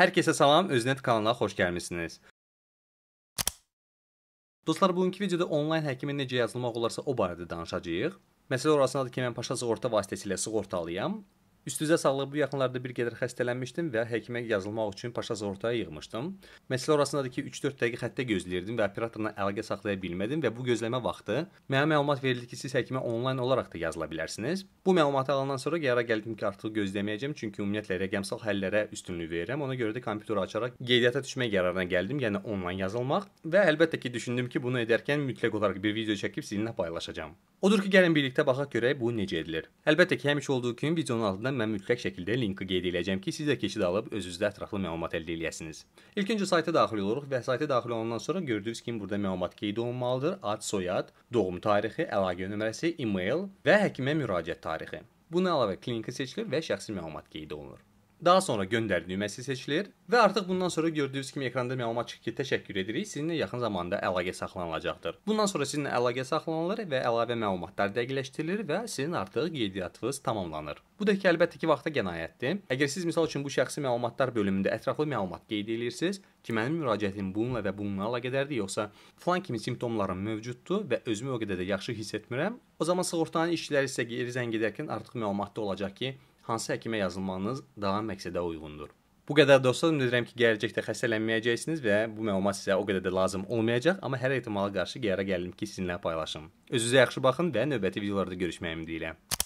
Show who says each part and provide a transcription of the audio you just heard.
Speaker 1: Herkese salam, Öznet kanalına xoş gəlmisiniz. Dostlar, bugünkü videoda onlayn həkimin necə yazılmaq olarsa o barədə danışacağıq. Məsələ orasındadır ki, mən Paşa sığorta vasitəsilə sığortalıyam. Üst-üzə sağlıq bu yaxınlarda bir qədər xəstələnmişdim və həkimə yazılmaq üçün paşaz ortaya yığmışdım. Məsələ orasındadır ki, 3-4 dəqiqə xəttə gözləyirdim və operatorla əlaqə saxlaya bilmədim və bu gözləmə vaxtı mənə məlumat verildi ki, siz həkimə onlayn olaraq da yazıla bilərsiniz. Bu məlumatı alandan sonra qərara gəldim ki, artıq gözləməyəcəm, çünki ümumiyyətlə rəqəmsal həllərə üstünlük verirəm. Ona görə də kompüteri açaraq qeydiyyata düşmək qərarına gəldim, yəni onlayn yazılmaq və əlbəttə ki, düşündüm ki, bunu edərkən mütləq olaraq bir video çəkib sizinlə paylaşacağam. Odur ki, gəlin birlikdə baxaq görək bu necə edilir. Əlbəttə ki, həmişə olduğu kimi videonun altında Birazdan mən mütləq şəkildə linki qeyd edəcəm ki, siz də keçid alıb özünüzdə ətraflı məlumat əldə eləyəsiniz. İlk öncə sayta daxil oluruq və sayta daxil olandan sonra gördüyünüz kimi burada məlumat qeyd olunmalıdır. Ad, soyad, doğum tarixi, əlaqə nömrəsi, e-mail və həkimə müraciət tarixi. Buna əlavə kliniki seçilir və şəxsi məlumat qeyd olunur daha sonra göndər düyməsi seçilir və artıq bundan sonra gördüyünüz kimi ekranda məlumat çıxır ki, təşəkkür edirik. Sizinlə yaxın zamanda əlaqə saxlanılacaqdır. Bundan sonra sizinlə əlaqə saxlanılır və əlavə məlumatlar dəqiqləşdirilir və sizin artıq qeydiyyatınız tamamlanır. Bu da ki, əlbəttə ki, vaxta qənaətdir. Əgər siz məsəl üçün bu şəxsi məlumatlar bölümündə ətraflı məlumat qeyd edirsiniz ki, mənim müraciətim bununla və bununla əlaqədardır, yoxsa falan kimi simptomlarım mövcuddur və özümü o qədər də yaxşı hiss etmirəm, o zaman sığortanın işçiləri sizə geri zəng edərkən artıq məlumatda olacaq ki, hansı həkimə yazılmanız daha məqsədə uyğundur. Bu qədər dostlar, ümid edirəm ki, gələcəkdə xəstələnməyəcəksiniz və bu məlumat sizə o qədər də lazım olmayacaq, amma hər ehtimala qarşı qərara gəldim ki, sizinlə paylaşım. Özünüzə yaxşı baxın və növbəti videolarda görüşməyimi deyirəm.